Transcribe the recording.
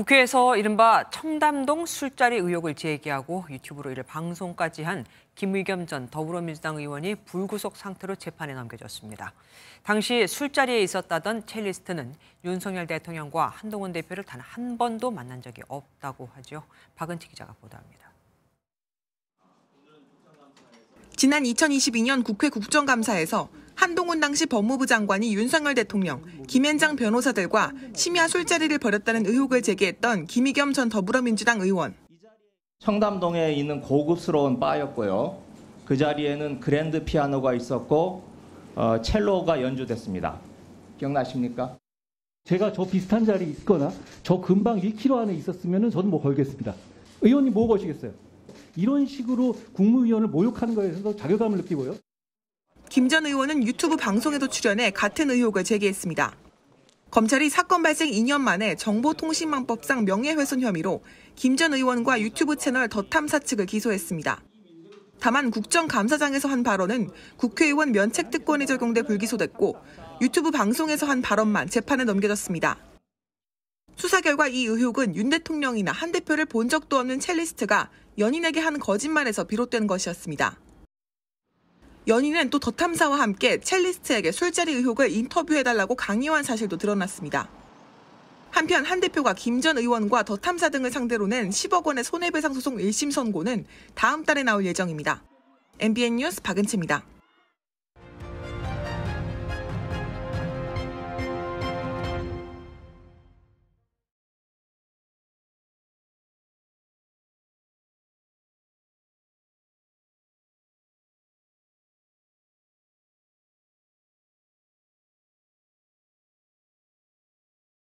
국회에서 이른바 청담동 술자리 의혹을 제기하고 유튜브로 이를 방송까지 한 김의겸 전 더불어민주당 의원이 불구속 상태로 재판에 넘겨졌습니다. 당시 술자리에 있었다던 첼리스트는 윤석열 대통령과 한동훈 대표를 단 한 번도 만난 적이 없다고 하죠. 박은지 기자가 보도합니다. 지난 2022년 국회 국정감사에서 한동훈 당시 법무부 장관이 윤석열 대통령, 김앤장 변호사들과 심야 술자리를 벌였다는 의혹을 제기했던 김의겸 전 더불어민주당 의원. 청담동에 있는 고급스러운 바였고요. 그 자리에는 그랜드 피아노가 있었고 어, 첼로가 연주됐습니다. 기억나십니까? 제가 저 비슷한 자리에 있거나 저금방 1km 안에 있었으면 저는 뭐 걸겠습니다. 의원님 뭐보시겠어요 이런 식으로 국무위원을 모욕하는 거에 대해서 자괴감을 느끼고요. 김전 의원은 유튜브 방송에도 출연해 같은 의혹을 제기했습니다. 검찰이 사건 발생 2년 만에 정보통신망법상 명예훼손 혐의로 김 전 의원과 유튜브 채널 더탐사 측을 기소했습니다. 다만 국정감사장에서 한 발언은 국회의원 면책특권이 적용돼 불기소됐고 유튜브 방송에서 한 발언만 재판에 넘겨졌습니다. 수사 결과 이 의혹은 윤 대통령이나 한 대표를 본 적도 없는 첼리스트가 연인에게 한 거짓말에서 비롯된 것이었습니다. 연인은 또 더탐사와 함께 첼리스트에게 술자리 의혹을 인터뷰해달라고 강요한 사실도 드러났습니다. 한편 한 대표가 김 전 의원과 더탐사 등을 상대로낸 10억 원의 손해배상 소송 1심 선고는 다음 달에 나올 예정입니다. MBN 뉴스 박은채입니다.